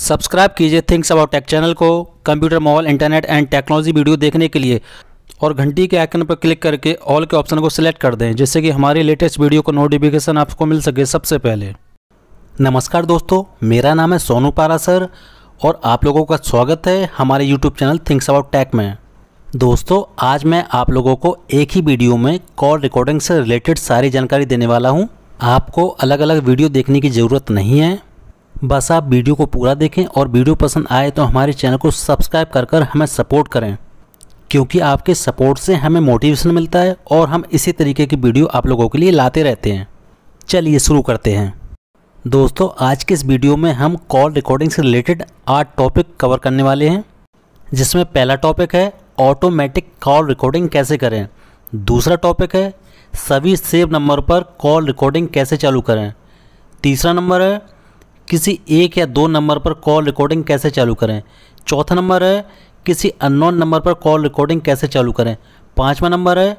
Subscribe कीजिए Things About Tech channel को computer mobile internet and technology video देखने के लिए और घंटी के आइकन पर क्लिक करके ऑल के ऑप्शन को सिलेक्ट कर दें जिससे कि हमारे लेटेस्ट वीडियो का नोटिफिकेशन आपको मिल सके सबसे पहले नमस्कार दोस्तों मेरा नाम है सोनू पारा सर और आप लोगों का स्वागत है हमारे YouTube channel Things About Tech में दोस्तों आज मैं आप लोगों को एक ही वीडियो में कॉल रिकॉर्डिंग से रिलेटेड सारी जानकारी देने वाला हूँ आपको अलग अलग वीडियो देखने की ज़रूरत नहीं है बस आप वीडियो को पूरा देखें और वीडियो पसंद आए तो हमारे चैनल को सब्सक्राइब कर कर हमें सपोर्ट करें क्योंकि आपके सपोर्ट से हमें मोटिवेशन मिलता है और हम इसी तरीके की वीडियो आप लोगों के लिए लाते रहते हैं चलिए शुरू करते हैं दोस्तों आज के इस वीडियो में हम कॉल रिकॉर्डिंग से रिलेटेड आठ टॉपिक कवर करने वाले हैं जिसमें पहला टॉपिक है ऑटोमेटिक कॉल रिकॉर्डिंग कैसे करें दूसरा टॉपिक है सभी सेव नंबर पर कॉल रिकॉर्डिंग कैसे चालू करें तीसरा नंबर है किसी एक या दो नंबर पर कॉल रिकॉर्डिंग कैसे चालू करें चौथा नंबर है किसी अननोन नंबर पर कॉल रिकॉर्डिंग कैसे चालू करें पाँचवा नंबर है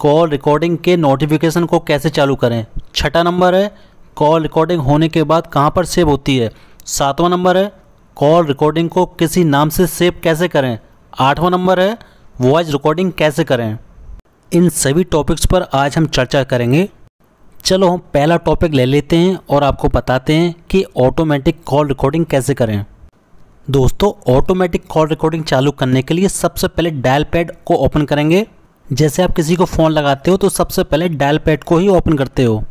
कॉल रिकॉर्डिंग के नोटिफिकेशन को कैसे चालू करें छठा नंबर है कॉल रिकॉर्डिंग होने के बाद कहाँ पर सेव होती है सातवां नंबर है कॉल रिकॉर्डिंग को किसी नाम से सेव कैसे करें आठवां नंबर है वॉइस रिकॉर्डिंग कैसे करें इन सभी टॉपिक्स पर आज हम चर्चा करेंगे चलो हम पहला टॉपिक ले लेते हैं और आपको बताते हैं कि ऑटोमेटिक कॉल रिकॉर्डिंग कैसे करें दोस्तों ऑटोमेटिक कॉल रिकॉर्डिंग चालू करने के लिए सबसे पहले डायल पैड को ओपन करेंगे जैसे आप किसी को फ़ोन लगाते हो तो सबसे पहले डायल पैड को ही ओपन करते हो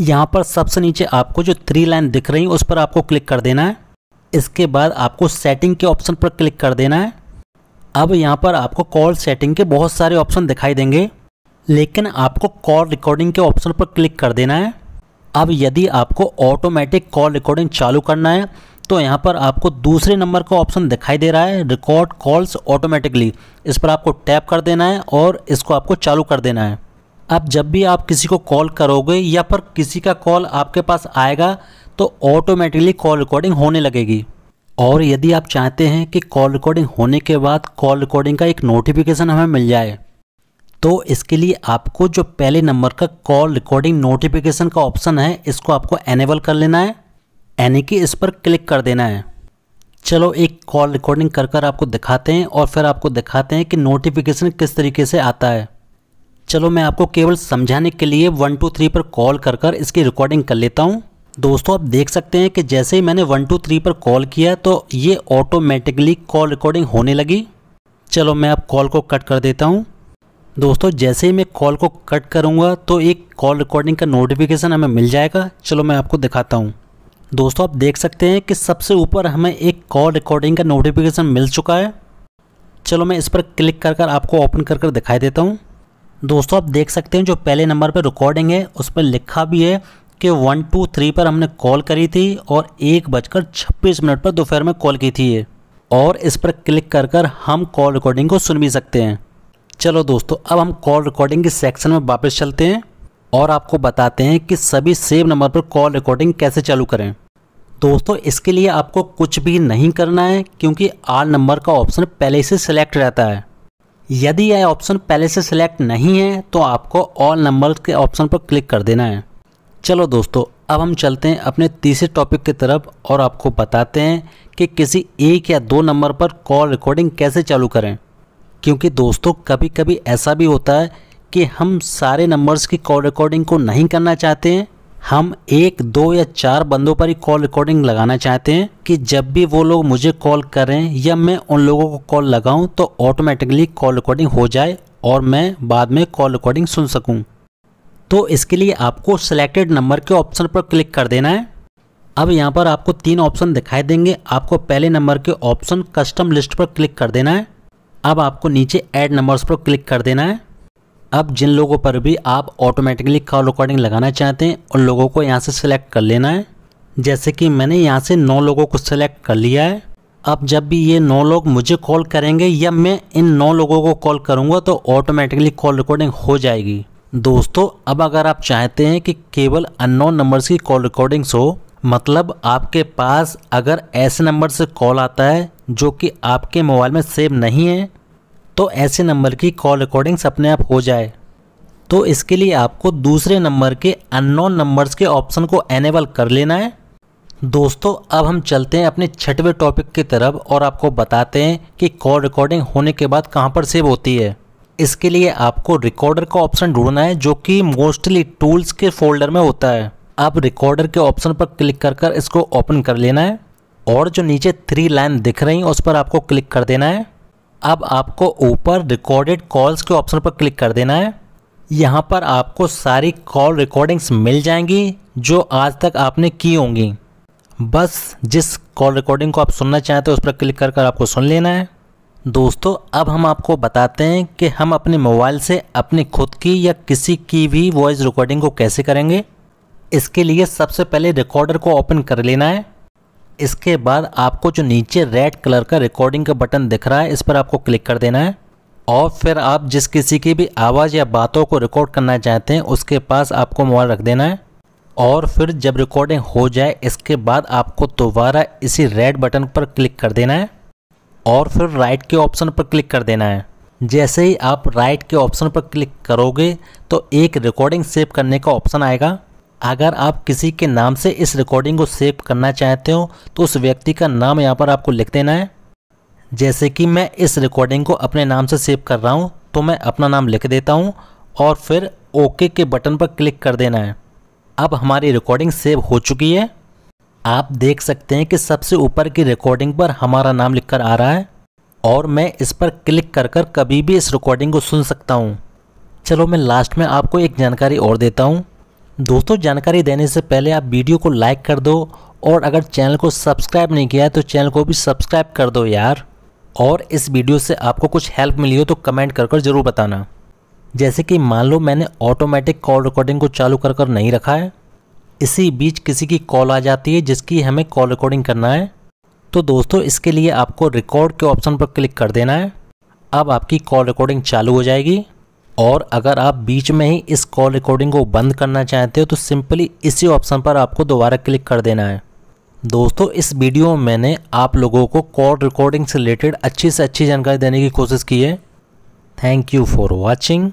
यहाँ पर सबसे नीचे आपको जो थ्री लाइन दिख रही है उस पर आपको क्लिक कर देना है इसके बाद आपको सेटिंग के ऑप्शन पर क्लिक कर देना है अब यहाँ पर आपको कॉल सेटिंग के बहुत सारे ऑप्शन दिखाई देंगे लेकिन आपको कॉल रिकॉर्डिंग के ऑप्शन पर क्लिक कर देना है अब यदि आपको ऑटोमेटिक कॉल रिकॉर्डिंग चालू करना है तो यहाँ पर आपको दूसरे नंबर का ऑप्शन दिखाई दे रहा है रिकॉर्ड कॉल्स ऑटोमेटिकली इस पर आपको टैप कर देना है और इसको आपको चालू कर देना है अब जब भी आप किसी को कॉल करोगे या पर किसी का कॉल आपके पास आएगा तो ऑटोमेटिकली कॉल रिकॉर्डिंग होने लगेगी और यदि आप चाहते हैं कि कॉल रिकॉर्डिंग होने के बाद कॉल रिकॉर्डिंग का एक नोटिफिकेशन हमें मिल जाए तो इसके लिए आपको जो पहले नंबर का कॉल रिकॉर्डिंग नोटिफिकेशन का ऑप्शन है इसको आपको एनेबल कर लेना है यानी कि इस पर क्लिक कर देना है चलो एक कॉल रिकॉर्डिंग कर कर आपको दिखाते हैं और फिर आपको दिखाते हैं कि नोटिफिकेशन किस तरीके से आता है चलो मैं आपको केवल समझाने के लिए वन टू थ्री पर कॉल कर कर इसकी रिकॉर्डिंग कर लेता हूँ दोस्तों आप देख सकते हैं कि जैसे ही मैंने वन टू थ्री पर कॉल किया तो ये ऑटोमेटिकली कॉल रिकॉर्डिंग होने लगी चलो मैं आप कॉल को कट कर देता हूँ दोस्तों जैसे ही मैं कॉल को कट करूँगा तो एक कॉल रिकॉर्डिंग का नोटिफिकेशन हमें मिल जाएगा चलो मैं आपको दिखाता हूँ दोस्तों आप देख सकते हैं कि सबसे ऊपर हमें एक कॉल रिकॉर्डिंग का नोटिफिकेशन मिल चुका है चलो मैं इस पर क्लिक कर कर आपको ओपन कर कर दिखाई देता हूँ दोस्तों आप देख सकते हैं जो पहले नंबर पर रिकॉर्डिंग है उस पर लिखा भी है कि वन टू थ्री पर हमने कॉल करी थी और एक बजकर छब्बीस मिनट पर दोपहर में कॉल की थी और इस पर क्लिक कर कर हम कॉल रिकॉर्डिंग को सुन भी सकते हैं चलो दोस्तों अब हम कॉल रिकॉर्डिंग के सेक्शन में वापस चलते हैं और आपको बताते हैं कि सभी सेम नंबर पर कॉल रिकॉर्डिंग कैसे चालू करें दोस्तों इसके लिए आपको कुछ भी नहीं करना है क्योंकि आल नंबर का ऑप्शन पहले से सिलेक्ट रहता है यदि यह ऑप्शन पहले से सिलेक्ट नहीं है तो आपको ऑल नंबर के ऑप्शन पर क्लिक कर देना है चलो दोस्तों अब हम चलते हैं अपने तीसरे टॉपिक की तरफ और आपको बताते हैं कि किसी एक या दो नंबर पर कॉल रिकॉर्डिंग कैसे चालू करें क्योंकि दोस्तों कभी कभी ऐसा भी होता है कि हम सारे नंबर्स की कॉल रिकॉर्डिंग को नहीं करना चाहते हैं हम एक दो या चार बंदों पर ही कॉल रिकॉर्डिंग लगाना चाहते हैं कि जब भी वो लोग मुझे कॉल करें या मैं उन लोगों को कॉल लगाऊं तो ऑटोमेटिकली कॉल रिकॉर्डिंग हो जाए और मैं बाद में कॉल रिकॉर्डिंग सुन सकूं। तो इसके लिए आपको सिलेक्टेड नंबर के ऑप्शन पर क्लिक कर देना है अब यहाँ पर आपको तीन ऑप्शन दिखाई देंगे आपको पहले नंबर के ऑप्शन कस्टम लिस्ट पर क्लिक कर देना है अब आपको नीचे ऐड नंबर्स पर क्लिक कर देना है अब जिन लोगों पर भी आप ऑटोमेटिकली कॉल रिकॉर्डिंग लगाना चाहते हैं उन लोगों को यहाँ से सिलेक्ट कर लेना है जैसे कि मैंने यहाँ से नौ लोगों को सिलेक्ट कर लिया है अब जब भी ये नौ लोग मुझे कॉल करेंगे या मैं इन नौ लोगों को कॉल करूँगा तो ऑटोमेटिकली कॉल रिकॉर्डिंग हो जाएगी दोस्तों अब अगर आप चाहते हैं कि केवल अननोन नंबर्स की कॉल रिकॉर्डिंग्स हो मतलब आपके पास अगर ऐसे नंबर से कॉल आता है जो कि आपके मोबाइल में सेव नहीं है तो ऐसे नंबर की कॉल रिकॉर्डिंग्स अपने आप हो जाए तो इसके लिए आपको दूसरे नंबर के अननोन नंबर्स के ऑप्शन को एनेबल कर लेना है दोस्तों अब हम चलते हैं अपने छठवें टॉपिक की तरफ और आपको बताते हैं कि कॉल रिकॉर्डिंग होने के बाद कहाँ पर सेव होती है इसके लिए आपको रिकॉर्डर का ऑप्शन ढूंढना है जो कि मोस्टली टूल्स के फोल्डर में होता है आप रिकॉर्डर के ऑप्शन पर क्लिक कर कर इसको ओपन कर लेना है और जो नीचे थ्री लाइन दिख रही हैं उस पर आपको क्लिक कर देना है अब आपको ऊपर रिकॉर्डेड कॉल्स के ऑप्शन पर क्लिक कर देना है यहाँ पर आपको सारी कॉल रिकॉर्डिंग्स मिल जाएंगी जो आज तक आपने की होंगी बस जिस कॉल रिकॉर्डिंग को आप सुनना चाहते हो उस पर क्लिक कर कर आपको सुन लेना है दोस्तों अब हम आपको बताते हैं कि हम अपने मोबाइल से अपनी खुद की या किसी की भी वॉइस रिकॉर्डिंग को कैसे करेंगे इसके लिए सबसे पहले रिकॉर्डर को ओपन कर लेना है इसके बाद आपको जो नीचे रेड कलर का रिकॉर्डिंग का बटन दिख रहा है इस पर आपको क्लिक कर देना है और फिर आप जिस किसी की भी आवाज़ या बातों को रिकॉर्ड करना चाहते हैं उसके पास आपको मोबाइल रख देना है और फिर जब रिकॉर्डिंग हो जाए इसके बाद आपको दोबारा इसी रेड बटन पर क्लिक कर देना है और फिर राइट के ऑप्शन पर क्लिक कर देना है जैसे ही आप राइट के ऑप्शन पर क्लिक करोगे तो एक रिकॉर्डिंग सेव करने का ऑप्शन आएगा अगर आप किसी के नाम से इस रिकॉर्डिंग को सेव करना चाहते हो तो उस व्यक्ति का नाम यहाँ पर आपको लिख देना है जैसे कि मैं इस रिकॉर्डिंग को अपने नाम से सेव कर रहा हूँ तो मैं अपना नाम लिख देता हूँ और फिर ओके के बटन पर क्लिक कर देना है अब हमारी रिकॉर्डिंग सेव हो चुकी है आप देख सकते हैं कि सबसे ऊपर की रिकॉर्डिंग पर हमारा नाम लिखकर आ रहा है और मैं इस पर क्लिक कर कर कभी भी इस रिकॉर्डिंग को सुन सकता हूँ चलो मैं लास्ट में आपको एक जानकारी और देता हूँ दोस्तों जानकारी देने से पहले आप वीडियो को लाइक कर दो और अगर चैनल को सब्सक्राइब नहीं किया है तो चैनल को भी सब्सक्राइब कर दो यार और इस वीडियो से आपको कुछ हेल्प मिली हो तो कमेंट कर कर ज़रूर बताना जैसे कि मान लो मैंने ऑटोमेटिक कॉल रिकॉर्डिंग को चालू कर कर नहीं रखा है इसी बीच किसी की कॉल आ जाती है जिसकी हमें कॉल रिकॉर्डिंग करना है तो दोस्तों इसके लिए आपको रिकॉर्ड के ऑप्शन पर क्लिक कर देना है अब आपकी कॉल रिकॉर्डिंग चालू हो जाएगी और अगर आप बीच में ही इस कॉल रिकॉर्डिंग को बंद करना चाहते हो तो सिंपली इसी ऑप्शन पर आपको दोबारा क्लिक कर देना है दोस्तों इस वीडियो में मैंने आप लोगों को कॉल रिकॉर्डिंग से रिलेटेड अच्छी से अच्छी जानकारी देने की कोशिश की है थैंक यू फॉर वॉचिंग